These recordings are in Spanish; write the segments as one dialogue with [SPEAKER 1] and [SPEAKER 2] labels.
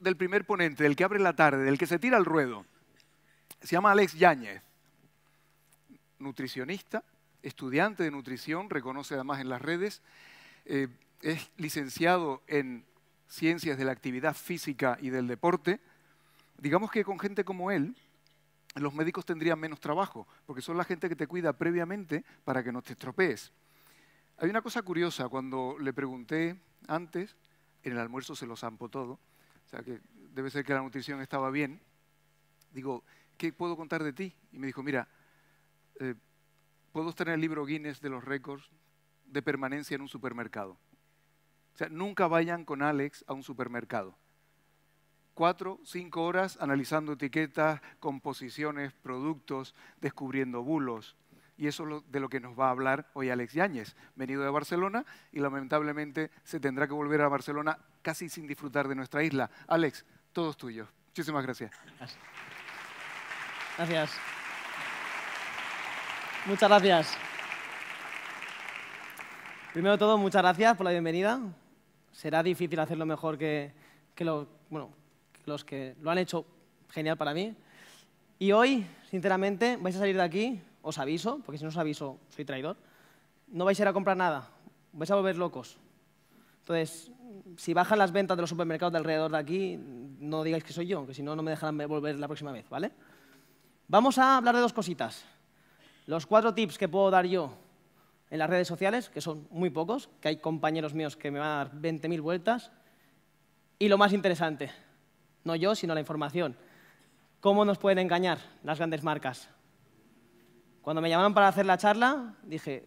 [SPEAKER 1] del primer ponente, del que abre la tarde, del que se tira al ruedo, se llama Alex Yáñez, nutricionista, estudiante de nutrición, reconoce además en las redes, eh, es licenciado en ciencias de la actividad física y del deporte. Digamos que con gente como él, los médicos tendrían menos trabajo, porque son la gente que te cuida previamente para que no te estropees. Hay una cosa curiosa, cuando le pregunté antes, en el almuerzo se lo zampo todo, o sea, que debe ser que la nutrición estaba bien. Digo, ¿qué puedo contar de ti? Y me dijo, mira, eh, puedo estar en el libro Guinness de los récords de permanencia en un supermercado. O sea, nunca vayan con Alex a un supermercado. Cuatro, cinco horas analizando etiquetas, composiciones, productos, descubriendo bulos y eso es de lo que nos va a hablar hoy Alex Yáñez, venido de Barcelona y lamentablemente se tendrá que volver a Barcelona casi sin disfrutar de nuestra isla. Alex, todos tuyo. Muchísimas gracias.
[SPEAKER 2] Gracias. Muchas gracias. Primero de todo, muchas gracias por la bienvenida. Será difícil hacerlo mejor que, los que lo han hecho genial para mí. Y hoy, sinceramente, vais a salir de aquí os aviso, porque si no os aviso soy traidor, no vais a ir a comprar nada, vais a volver locos. Entonces, si bajan las ventas de los supermercados de alrededor de aquí, no digáis que soy yo, que si no, no me dejarán volver la próxima vez, ¿vale? Vamos a hablar de dos cositas. Los cuatro tips que puedo dar yo en las redes sociales, que son muy pocos, que hay compañeros míos que me van a dar 20.000 vueltas. Y lo más interesante, no yo, sino la información. ¿Cómo nos pueden engañar las grandes marcas? Cuando me llamaron para hacer la charla, dije,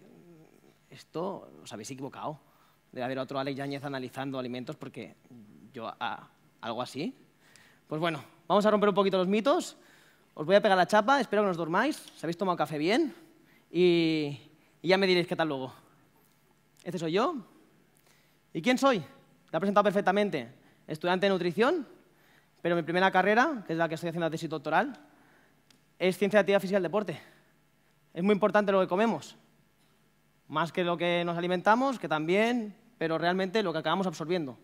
[SPEAKER 2] esto os habéis equivocado. Debe haber otro Alex Yáñez analizando alimentos porque yo ah, algo así. Pues bueno, vamos a romper un poquito los mitos. Os voy a pegar la chapa, espero que nos dormáis, si habéis tomado café bien y, ya me diréis qué tal luego. Este soy yo. ¿Y quién soy? La ha presentado perfectamente. Estudiante de nutrición, pero mi primera carrera, que es la que estoy haciendo la tesis doctoral, es ciencia de actividad física del deporte. Es muy importante lo que comemos, más que lo que nos alimentamos, que también, pero realmente lo que acabamos absorbiendo.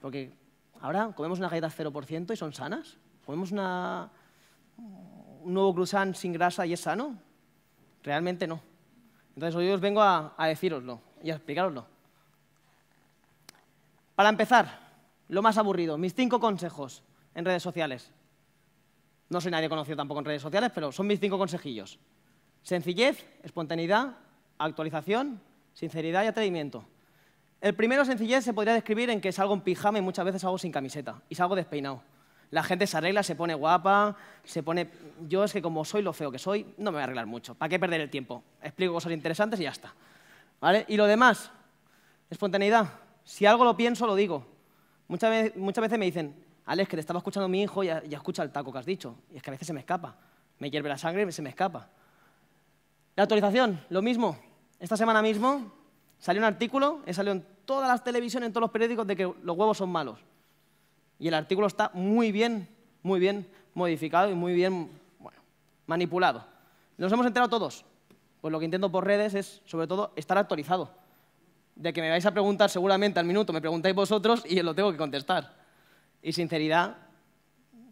[SPEAKER 2] Porque ahora comemos una galleta 0% y son sanas. Comemos una, un nuevo cruzán sin grasa y es sano. Realmente no. Entonces hoy os vengo a, a y a explicaroslo. Para empezar, lo más aburrido, mis cinco consejos en redes sociales. No soy nadie conocido tampoco en redes sociales, pero son mis cinco consejillos. Sencillez, espontaneidad, actualización, sinceridad y atrevimiento. El primero, sencillez, se podría describir en que salgo en pijama y muchas veces salgo sin camiseta y salgo despeinado. La gente se arregla, se pone guapa, se pone... Yo es que como soy lo feo que soy, no me voy a arreglar mucho. ¿Para qué perder el tiempo? Explico cosas interesantes y ya está. ¿Vale? Y lo demás, espontaneidad. Si algo lo pienso, lo digo. Muchas, veces, me dicen, Alex, que te estaba escuchando mi hijo y, y escucha el taco que has dicho. Y es que a veces se me escapa. Me hierve la sangre y se me escapa. La actualización, lo mismo. Esta semana mismo salió un artículo, salió en todas las televisiones, en todos los periódicos, de que los huevos son malos. Y el artículo está muy bien, muy bien modificado y muy bien bueno, manipulado. Nos hemos enterado todos. Pues lo que intento por redes es, sobre todo, estar actualizado. De que me vais a preguntar seguramente al minuto, me preguntáis vosotros y os lo tengo que contestar. Y sinceridad,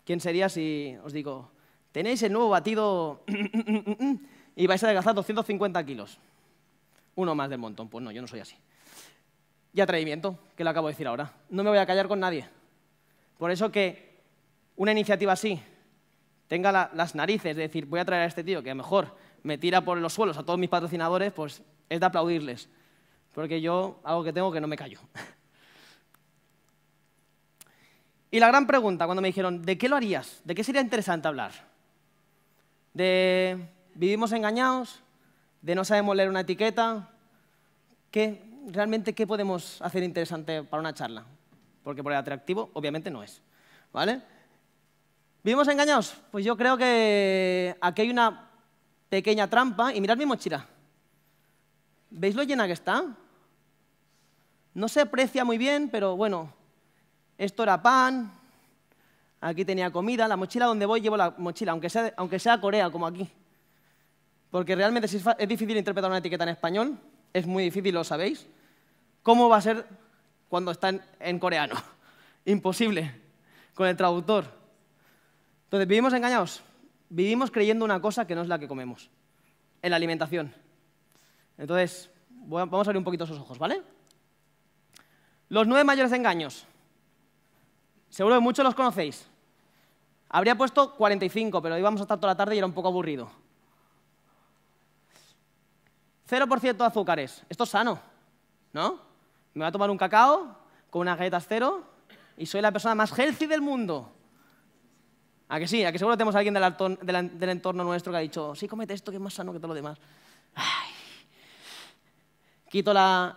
[SPEAKER 2] ¿quién sería si os digo, tenéis el nuevo batido mm, mm, mm, y vais a adelgazar 250 kilos. Uno más del montón. Pues no, yo no soy así. Y atrevimiento, que lo acabo de decir ahora. No me voy a callar con nadie. Por eso que una iniciativa así tenga las narices de decir voy a traer a este tío que a lo mejor me tira por los suelos a todos mis patrocinadores, pues es de aplaudirles. Porque yo hago que tengo que no me callo. Y la gran pregunta cuando me dijeron, ¿de qué lo harías? ¿De qué sería interesante hablar? De Vivimos engañados, de no sabemos leer una etiqueta. ¿Qué, realmente, ¿qué podemos hacer interesante para una charla? Porque por el atractivo, obviamente, no es. ¿Vale? ¿Vivimos engañados? Pues yo creo que aquí hay una pequeña trampa. Y mirad mi mochila. ¿Veis lo llena que está? No se aprecia muy bien, pero bueno, esto era pan, aquí tenía comida, la mochila donde voy llevo la mochila, aunque sea, aunque sea Corea, como aquí. Porque realmente es difícil interpretar una etiqueta en español, es muy difícil, lo sabéis, ¿cómo va a ser cuando está en, coreano? Imposible, con el traductor. Entonces, vivimos engañados, vivimos creyendo una cosa que no es la que comemos, en la alimentación. Entonces, vamos a abrir un poquito esos ojos, ¿vale? Los nueve mayores engaños. Seguro que muchos los conocéis. Habría puesto 45, pero íbamos a estar toda la tarde y era un poco aburrido. 0% de azúcares. Esto es sano, ¿no? Me voy a tomar un cacao con unas galletas cero y soy la persona más healthy del mundo. ¿A que sí? ¿A que seguro tenemos a alguien del, entorno nuestro que ha dicho, sí, comete esto que es más sano que todo lo demás? Quito la,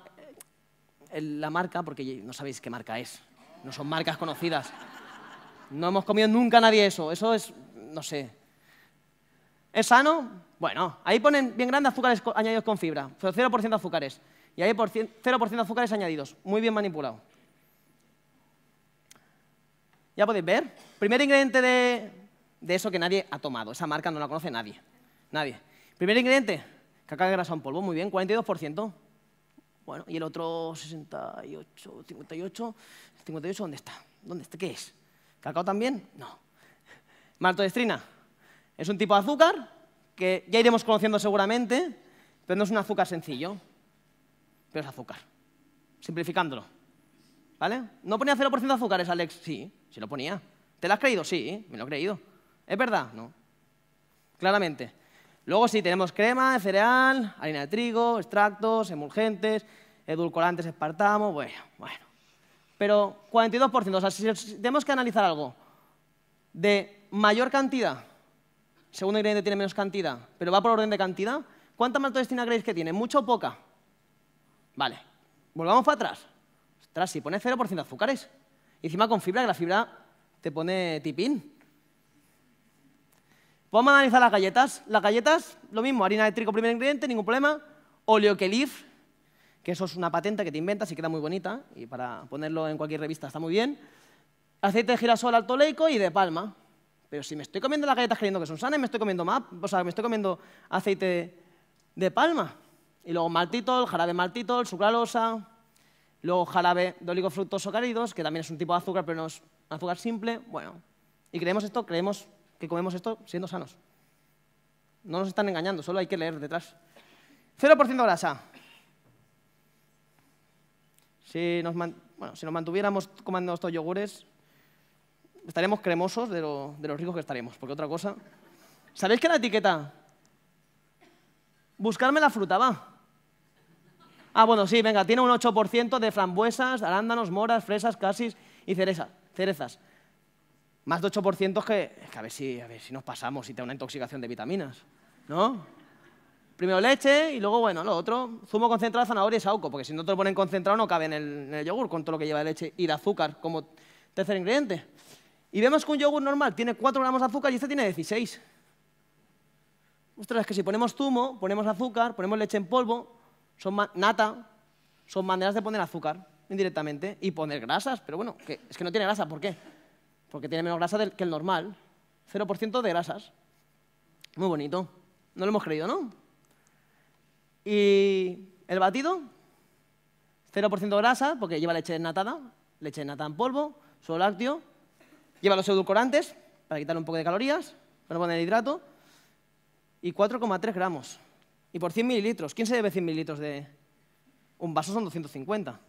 [SPEAKER 2] la marca porque no sabéis qué marca es. No son marcas conocidas. No hemos comido nunca nadie eso. Eso es, no sé, ¿Es sano? Bueno, ahí ponen bien grandes azúcares añadidos con fibra, 0% pues de azúcares. Y ahí 0% azúcares añadidos, muy bien manipulado. Ya podéis ver, primer ingrediente de, eso que nadie ha tomado, esa marca no la conoce nadie, nadie. Primer ingrediente, cacao de grasa en polvo, muy bien, 42%. Bueno, y el otro 68, 58, 58, ¿dónde está? ¿Dónde está? ¿Qué es? ¿Cacao también? No. Maltodextrina, es un tipo de azúcar que ya iremos conociendo seguramente, pero no es un azúcar sencillo, pero es azúcar. Simplificándolo. ¿Vale? ¿No ponía 0% de azúcares, Alex? Sí, sí lo ponía. ¿Te lo has creído? Sí, me lo he creído. ¿Es verdad? No. Claramente. Luego sí, tenemos crema cereal, harina de trigo, extractos, emulgentes, edulcorantes, espartamo, bueno, bueno. Pero 42%, o sea, si tenemos que analizar algo de mayor cantidad segundo ingrediente tiene menos cantidad, pero va por orden de cantidad, ¿cuánta maltodextrina creéis que tiene? ¿Mucho o poca? Vale, volvamos para atrás. Tras si pone 0% de azúcares. Y encima con fibra, que la fibra te pone tipín. Vamos a analizar las galletas. Las galletas, lo mismo, harina de trigo, primer ingrediente, ningún problema. Oleoquelif, que eso es una patente que te inventas y queda muy bonita, y para ponerlo en cualquier revista está muy bien. Aceite de girasol alto leico y de palma. Pero si me estoy comiendo las galletas creyendo que son sanas, me estoy comiendo más, o me estoy comiendo aceite de, palma. Y luego maltitol, jarabe maltitol, sucralosa, luego jarabe de caridos, que también es un tipo de azúcar, pero no es azúcar simple. Bueno, y creemos esto, creemos que comemos esto siendo sanos. No nos están engañando, solo hay que leer detrás. 0% grasa. Si nos, si nos mantuviéramos comiendo estos yogures, estaremos cremosos de, de los ricos que estaremos, porque otra cosa... ¿Sabéis que la etiqueta? Buscarme la fruta, va. Ah, bueno, sí, venga, tiene un 8% de frambuesas, arándanos, moras, fresas, casis y cerezas cerezas. Más de 8% es que, que a, ver si, a ver si nos pasamos, y te una intoxicación de vitaminas, ¿no? Primero leche y luego, bueno, lo otro, zumo concentrado de zanahoria y saúco, porque si no te lo ponen concentrado no cabe en el, en el yogur con todo lo que lleva de leche y de azúcar como tercer ingrediente. Y vemos que un yogur normal tiene 4 gramos de azúcar y este tiene 16. Ostras, es que si ponemos zumo, ponemos azúcar, ponemos leche en polvo, son nata, son maneras de poner azúcar indirectamente y poner grasas, pero bueno, es que no tiene grasa, ¿por qué? Porque tiene menos grasa que el normal, 0% de grasas. Muy bonito, no lo hemos creído, ¿no? Y el batido, 0% de grasa, porque lleva leche natada, leche desnatada en polvo, solo lácteo, Lleva los edulcorantes, para quitar un poco de calorías, para poner hidrato, y 4,3 gramos. Y por 100 mililitros. ¿Quién se debe 100 mililitros de un vaso? Son 250.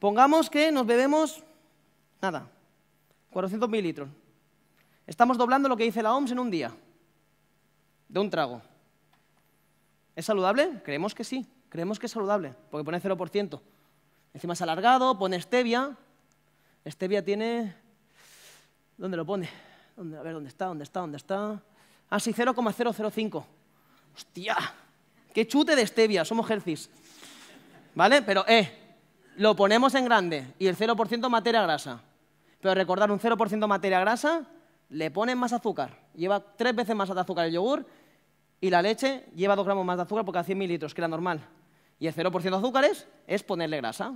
[SPEAKER 2] Pongamos que nos bebemos, nada, 400 mililitros. Estamos doblando lo que dice la OMS en un día, de un trago. ¿Es saludable? Creemos que sí, creemos que es saludable, porque pone 0%. Encima es alargado, pone stevia. Stevia tiene ¿Dónde lo pone? a ver, ¿dónde está? ¿Dónde está? ¿Dónde está? Ah, sí, 0,005. ¡Hostia! ¡Qué chute de stevia! Somos Hercis. ¿Vale? Pero, eh, lo ponemos en grande y el 0% materia grasa. Pero recordar, un 0% materia grasa le ponen más azúcar. Lleva tres veces más azúcar el yogur y la leche lleva dos gramos más de azúcar porque a 100 mililitros, que era normal. Y el 0% de azúcares es ponerle grasa.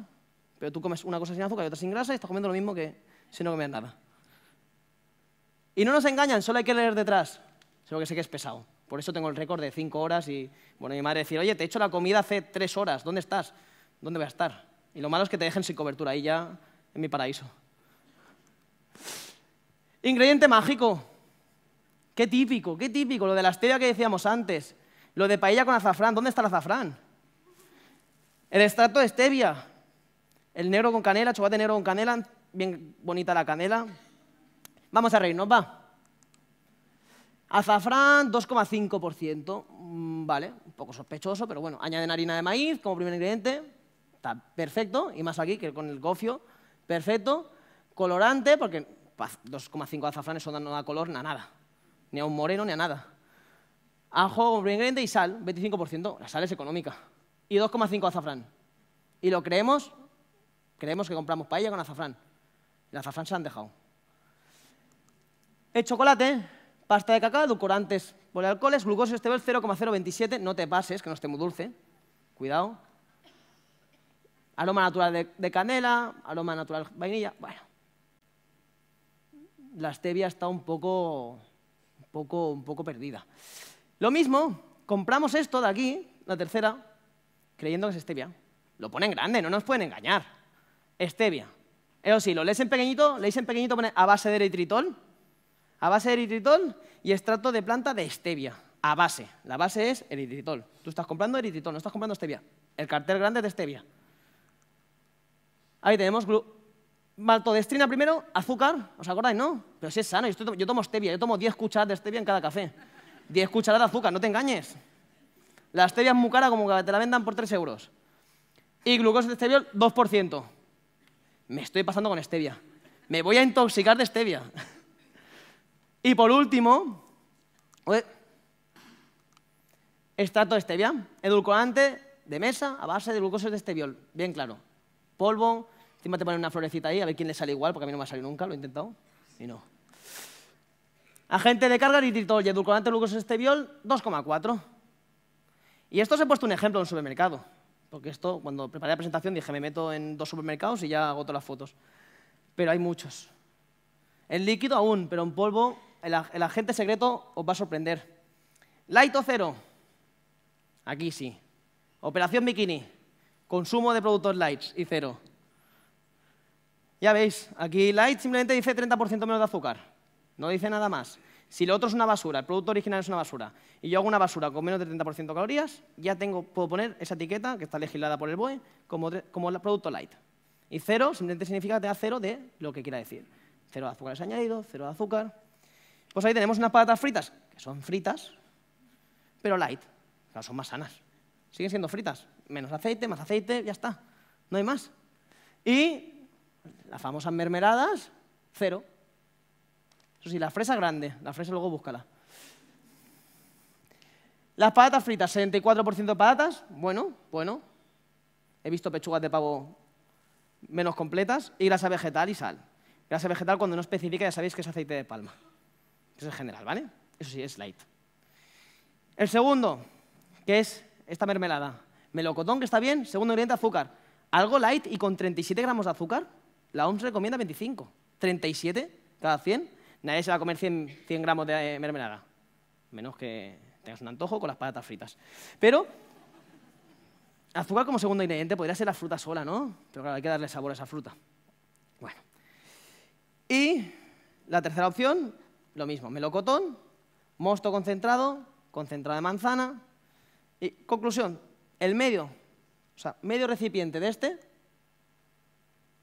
[SPEAKER 2] Pero tú comes una cosa sin azúcar y otra sin grasa y estás comiendo lo mismo que si no comes nada. Y no nos engañan, solo hay que leer detrás. Solo que sé que es pesado. Por eso tengo el récord de cinco horas y, bueno, mi madre decía, oye, te he hecho la comida hace tres horas, ¿dónde estás? ¿Dónde voy a estar? Y lo malo es que te dejen sin cobertura, ahí ya en mi paraíso. Ingrediente mágico. Qué típico, qué típico, lo de la stevia que decíamos antes. Lo de paella con azafrán, ¿dónde está el azafrán? El extracto de stevia, el negro con canela, chocolate negro con canela, bien bonita la canela, Vamos a reírnos, va. Azafrán, 2,5%. Mm, vale, un poco sospechoso, pero bueno. Añaden harina de maíz como primer ingrediente. Está perfecto. Y más aquí que con el gofio. Perfecto. Colorante, porque 2,5 azafrán, eso no da color ni a nada. Ni a un moreno ni a nada. Ajo como primer ingrediente y sal, 25%. La sal es económica. Y 2,5 de azafrán. Y lo creemos, creemos que compramos paella con azafrán. El azafrán se han dejado. El chocolate, pasta de cacao, edulcorantes, polialcoholes, glucosa estebel 0,027, no te pases, que no esté muy dulce, cuidado. Aroma natural de, canela, aroma natural de vainilla, bueno. La stevia está un poco, un poco, un poco perdida. Lo mismo, compramos esto de aquí, la tercera, creyendo que es stevia. Lo ponen grande, no nos pueden engañar. Stevia. Eso sí, lo lees en pequeñito, lees en pequeñito a base de eritritol, a base de eritritol y extracto de planta de stevia, a base. La base es eritritol. Tú estás comprando eritritol, no estás comprando stevia. El cartel grande de stevia. Ahí tenemos maltodestrina primero, azúcar, ¿os acordáis, no? Pero si es sano, yo, tomo stevia, yo tomo 10 cucharadas de stevia en cada café. 10 cucharadas de azúcar, no te engañes. La stevia es muy cara, como que te la vendan por 3 euros. Y glucosa de stevia, 2%. Me estoy pasando con stevia. Me voy a intoxicar de stevia. Y por último, extracto de stevia, edulcorante de mesa a base de glucosa de esteviol, bien claro. Polvo, encima te ponen una florecita ahí, a ver quién le sale igual, porque a mí no me ha salido nunca, lo he intentado y no. Agente de carga, eritritol y edulcorante de glucosa de esteviol, 2,4. Y esto os he puesto un ejemplo en un supermercado, porque esto, cuando preparé la presentación, dije, me meto en dos supermercados y ya agoto las fotos. Pero hay muchos. En líquido aún, pero en polvo el, agente secreto os va a sorprender. Light o cero. Aquí sí. Operación Bikini. Consumo de productos light y cero. Ya veis, aquí light simplemente dice 30% menos de azúcar. No dice nada más. Si lo otro es una basura, el producto original es una basura, y yo hago una basura con menos de 30% calorías, ya tengo, puedo poner esa etiqueta, que está legislada por el BOE, como, como producto light. Y cero simplemente significa que da cero de lo que quiera decir. Cero de azúcares añadido, cero de azúcar, pues ahí tenemos unas patatas fritas, que son fritas, pero light. Claro, son más sanas. Siguen siendo fritas. Menos aceite, más aceite, ya está. No hay más. Y las famosas mermeladas, cero. Eso sí, la fresa grande. La fresa luego búscala. Las patatas fritas, 74% patatas. Bueno, bueno. He visto pechugas de pavo menos completas. Y grasa vegetal y sal. Grasa vegetal cuando no especifica ya sabéis que es aceite de palma. Eso es general, ¿vale? Eso sí, es light. El segundo, que es esta mermelada. Melocotón, que está bien, segundo ingrediente, azúcar. Algo light y con 37 gramos de azúcar, la OMS recomienda 25. 37 cada 100. Nadie se va a comer 100, gramos de eh, mermelada. Menos que tengas un antojo con las patatas fritas. Pero azúcar como segundo ingrediente podría ser la fruta sola, ¿no? Pero claro, hay que darle sabor a esa fruta. Bueno. Y la tercera opción, lo mismo, melocotón, mosto concentrado, concentrado de manzana. Y conclusión, el medio, o sea, medio recipiente de este,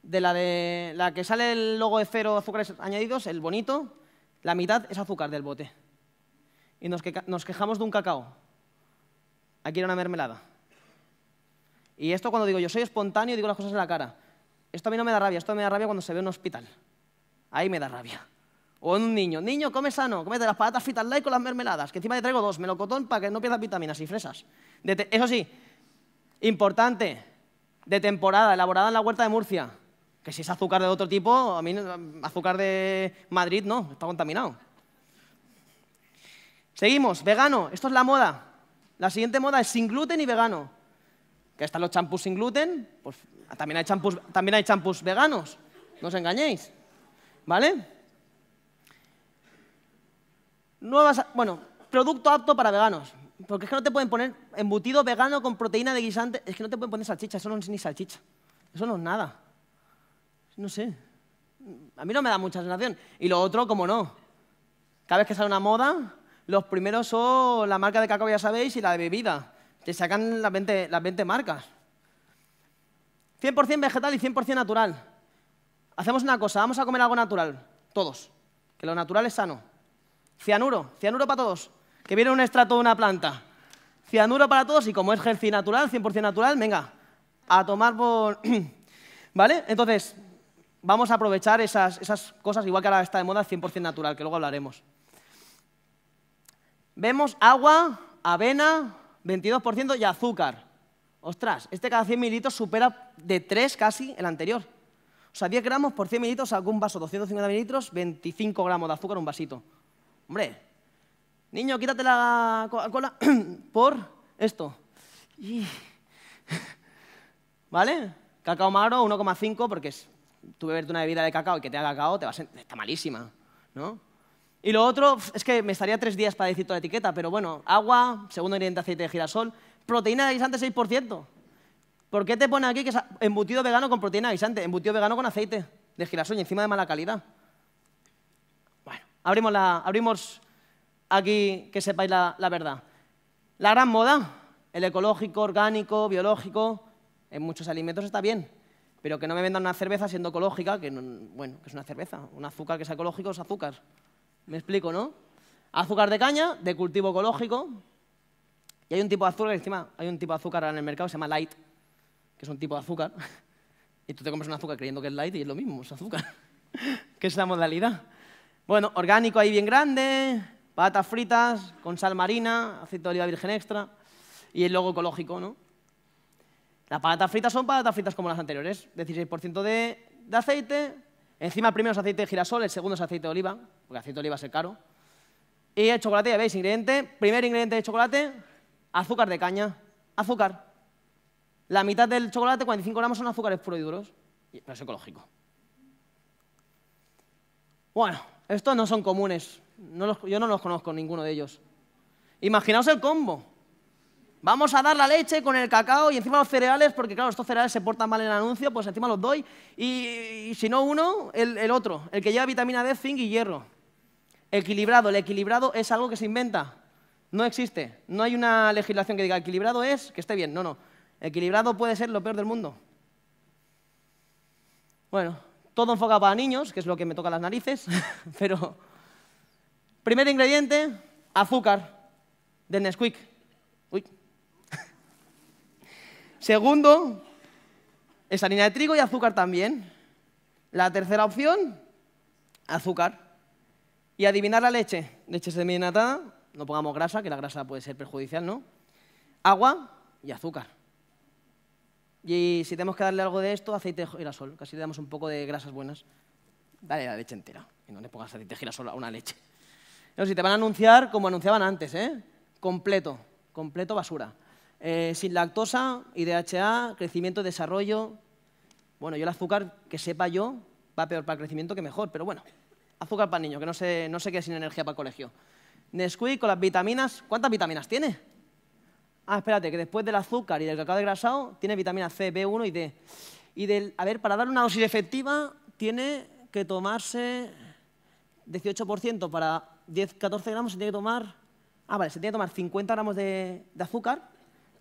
[SPEAKER 2] de la, de la que sale el logo de cero azúcares añadidos, el bonito, la mitad es azúcar del bote. Y nos, que, nos quejamos de un cacao. Aquí era una mermelada. Y esto cuando digo yo soy espontáneo, digo las cosas en la cara. Esto a mí no me da rabia, esto me da rabia cuando se ve en un hospital. Ahí me da rabia. O en un niño, niño, come sano, de las patatas fritas light con las mermeladas, que encima te traigo dos, melocotón para que no pierdas vitaminas y fresas. Eso sí, importante, de temporada, elaborada en la huerta de Murcia. Que si es azúcar de otro tipo, a mí azúcar de Madrid no, está contaminado. Seguimos, vegano, esto es la moda. La siguiente moda es sin gluten y vegano. Que están los champús sin gluten, pues también hay champús, también hay champús veganos, no os engañéis. ¿Vale? bueno, producto apto para veganos. Porque es que no te pueden poner embutido vegano con proteína de guisante. Es que no te pueden poner salchicha, eso no es ni salchicha. Eso no es nada. No sé. A mí no me da mucha sensación. Y lo otro, cómo no. Cada vez que sale una moda, los primeros son la marca de cacao, ya sabéis, y la de bebida. Te sacan las 20, las 20 marcas. 100% vegetal y 100% natural. Hacemos una cosa, vamos a comer algo natural, todos. Que lo natural es sano. Cianuro, cianuro para todos. Que viene un estrato de una planta. Cianuro para todos y como es healthy natural, 100% natural, venga, a tomar por... ¿Vale? Entonces, vamos a aprovechar esas, esas cosas, igual que ahora está de moda, 100% natural, que luego hablaremos. Vemos agua, avena, 22% y azúcar. Ostras, este cada 100 mililitros supera de 3 casi el anterior. O sea, 10 gramos por 100 mililitros, algún vaso, 250 mililitros, 25 gramos de azúcar, un vasito. Hombre, niño, quítate la cola por esto. ¿Vale? Cacao magro, 1,5, porque tuve tú beberte una bebida de cacao y que te haga cacao te va a está malísima, ¿no? Y lo otro es que me estaría tres días para decir toda la etiqueta, pero bueno, agua, segundo ingrediente aceite de girasol, proteína de guisante 6%. ¿Por qué te pone aquí que es embutido vegano con proteína de guisante? Embutido vegano con aceite de girasol y encima de mala calidad. Abrimos, aquí que sepáis la, verdad. La gran moda, el ecológico, orgánico, biológico, en muchos alimentos está bien, pero que no me vendan una cerveza siendo ecológica, que bueno, que es una cerveza, un azúcar que es ecológico es azúcar. Me explico, ¿no? Azúcar de caña, de cultivo ecológico, y hay un tipo de azúcar, encima hay un tipo de azúcar en el mercado que se llama light, que es un tipo de azúcar, y tú te comes un azúcar creyendo que es light y es lo mismo, es azúcar, que es la modalidad. Bueno, orgánico ahí bien grande, patatas fritas con sal marina, aceite de oliva virgen extra y el logo ecológico, ¿no? Las patatas fritas son patatas fritas como las anteriores, 16% de, de aceite, encima el primero es aceite de girasol, el segundo es aceite de oliva, porque aceite de oliva es caro. Y el chocolate, ya veis, ingrediente, primer ingrediente de chocolate, azúcar de caña, azúcar. La mitad del chocolate, 45 gramos, son azúcares puros y duros, pero es ecológico. Bueno, estos no son comunes. yo no los conozco ninguno de ellos. Imaginaos el combo. Vamos a dar la leche con el cacao y encima los cereales, porque claro, estos cereales se portan mal en el anuncio, pues encima los doy. Y, si no uno, el, otro, el que lleva vitamina D, zinc y hierro. Equilibrado. El equilibrado es algo que se inventa. No existe. No hay una legislación que diga equilibrado es que esté bien. No, no. Equilibrado puede ser lo peor del mundo. Bueno, todo enfocado para niños, que es lo que me toca las narices, pero... Primer ingrediente, azúcar del Nesquik. Segundo, es harina de trigo y azúcar también. La tercera opción, azúcar. Y adivinar la leche. Leche semidilatada, no pongamos grasa, que la grasa puede ser perjudicial, ¿no? Agua y azúcar. Y si tenemos que darle algo de esto, aceite de girasol, casi le damos un poco de grasas buenas. Dale la leche entera y no le pongas aceite de girasol a una leche. pero si te van a anunciar como anunciaban antes, ¿eh? completo, completo basura. Eh, sin lactosa, IDHA, crecimiento, desarrollo. Bueno, yo el azúcar, que sepa yo, va peor para el crecimiento que mejor, pero bueno, azúcar para niño, que no sé no sé quede sin energía para el colegio. Nesquik con las vitaminas, ¿cuántas vitaminas tiene? Ah, espérate, que después del azúcar y del cacao desgrasado tiene vitamina C, B1 y D. Y del, a ver, para dar una dosis efectiva tiene que tomarse 18% para 10, 14 gramos, se tiene que tomar, ah, vale, se tiene que tomar 50 gramos de, azúcar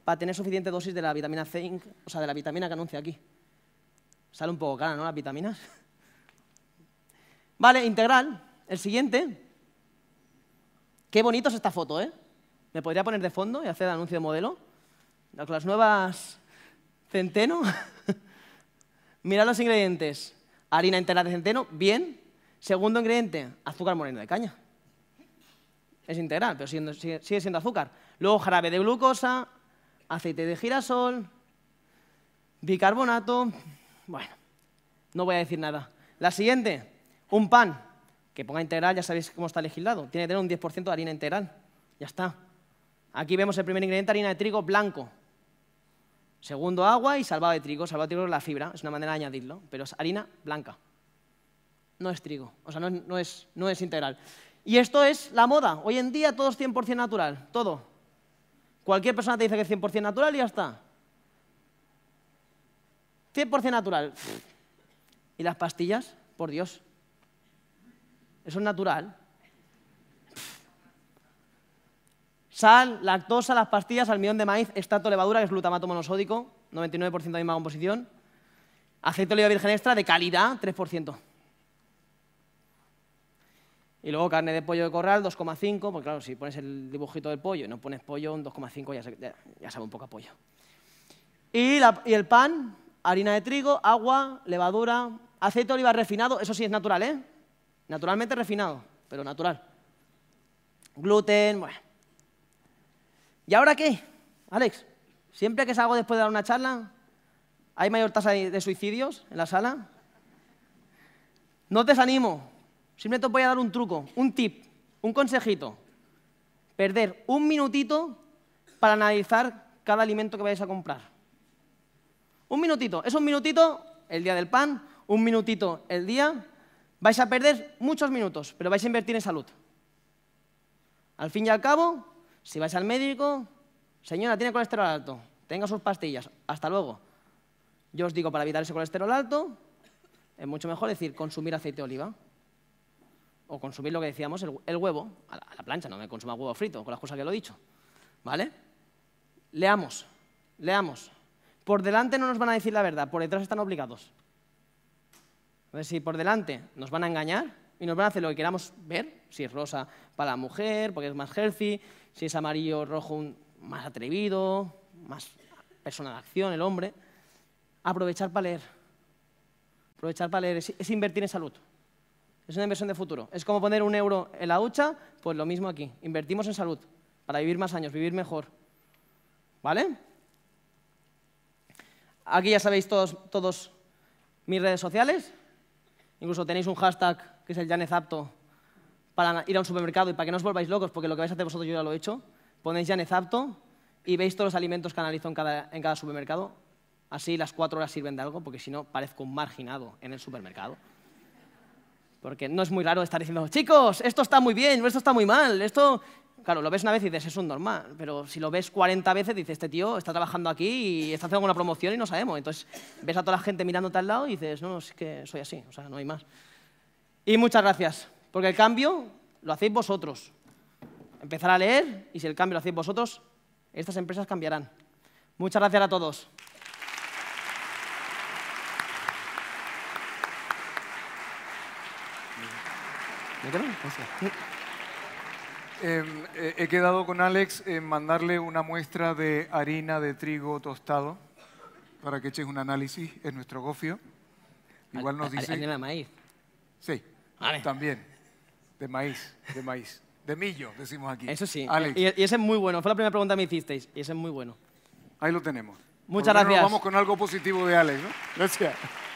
[SPEAKER 2] para tener suficiente dosis de la vitamina C, o sea, de la vitamina que anuncia aquí. Sale un poco cara, ¿no? Las vitaminas. Vale, integral. El siguiente. Qué bonito es esta foto, ¿eh? ¿Me podría poner de fondo y hacer anuncio de modelo? Las nuevas centeno. Mirad los ingredientes. Harina integral de centeno, bien. Segundo ingrediente, azúcar moreno de caña. Es integral, pero sigue siendo azúcar. Luego jarabe de glucosa, aceite de girasol, bicarbonato. Bueno, no voy a decir nada. La siguiente, un pan que ponga integral, ya sabéis cómo está legislado. Tiene que tener un 10% de harina integral. Ya está. Aquí vemos el primer ingrediente, harina de trigo blanco. Segundo, agua y salvado de trigo. Salvado de trigo es la fibra, es una manera de añadirlo, pero es harina blanca. No es trigo, o sea, no, es, es integral. Y esto es la moda. Hoy en día todo es 100% natural, todo. Cualquier persona te dice que es 100% natural y ya está. 100% natural. ¿Y las pastillas? Por Dios. Eso es natural. Sal, lactosa, las pastillas, almidón de maíz, estato levadura, que es glutamato monosódico, 99% de misma composición. Aceite de oliva virgen extra de calidad, 3%. Y luego carne de pollo de corral, 2,5, porque claro, si pones el dibujito del pollo y no pones pollo, un 2,5 ya, sabe un poco a pollo. Y, y, el pan, harina de trigo, agua, levadura, aceite de oliva refinado, eso sí es natural, ¿eh? Naturalmente refinado, pero natural. Gluten, bueno. ¿Y ahora qué, Alex? ¿Siempre que salgo después de dar una charla, hay mayor tasa de suicidios en la sala? No te desanimo. Simplemente os voy a dar un truco, un tip, un consejito. Perder un minutito para analizar cada alimento que vais a comprar. Un minutito. Es un minutito el día del pan, un minutito el día. Vais a perder muchos minutos, pero vais a invertir en salud. Al fin y al cabo, si vais al médico, señora, tiene colesterol alto, tenga sus pastillas, hasta luego. Yo os digo, para evitar ese colesterol alto, es mucho mejor decir consumir aceite de oliva o consumir lo que decíamos, el, huevo, a la, plancha, no me consuma huevo frito, con las cosas que lo he dicho. ¿Vale? Leamos, leamos. Por delante no nos van a decir la verdad, por detrás están obligados. si por delante nos van a engañar y nos van a hacer lo que queramos ver, si es rosa para la mujer, porque es más healthy, si es amarillo o rojo, más atrevido, más persona de acción, el hombre. Aprovechar para leer. Aprovechar para leer es, invertir en salud. Es una inversión de futuro. Es como poner un euro en la hucha, pues lo mismo aquí. Invertimos en salud para vivir más años, vivir mejor. ¿Vale? Aquí ya sabéis todos, todos mis redes sociales. Incluso tenéis un hashtag que es el apto para ir a un supermercado y para que no os volváis locos, porque lo que vais a hacer vosotros yo ya lo he hecho, ponéis ya en Zapto y veis todos los alimentos que analizo en cada, en cada supermercado. Así las cuatro horas sirven de algo, porque si no, parezco un marginado en el supermercado. Porque no es muy raro estar diciendo, chicos, esto está muy bien, esto está muy mal, esto... Claro, lo ves una vez y dices, es un normal, pero si lo ves 40 veces dices, este tío está trabajando aquí y está haciendo una promoción y no sabemos. Entonces ves a toda la gente mirándote al lado y dices, no, no, es que soy así, o sea, no hay más. Y muchas gracias. Porque el cambio lo hacéis vosotros. Empezar a leer y si el cambio lo hacéis vosotros, estas empresas cambiarán. Muchas gracias a todos.
[SPEAKER 1] Pues em, eh, he quedado con Alex en mandarle una muestra de harina de trigo tostado para que eches un análisis en nuestro gofio. Igual nos dice... ¿Harina de maíz? Sí, también. De maíz, de maíz. De millo, decimos aquí. Eso sí. Y,
[SPEAKER 2] ese es muy bueno. Fue la primera pregunta que me hicisteis. Y ese es muy bueno. Ahí lo tenemos. Muchas gracias. Vamos
[SPEAKER 1] con algo positivo de Alex, ¿no?
[SPEAKER 2] Gracias.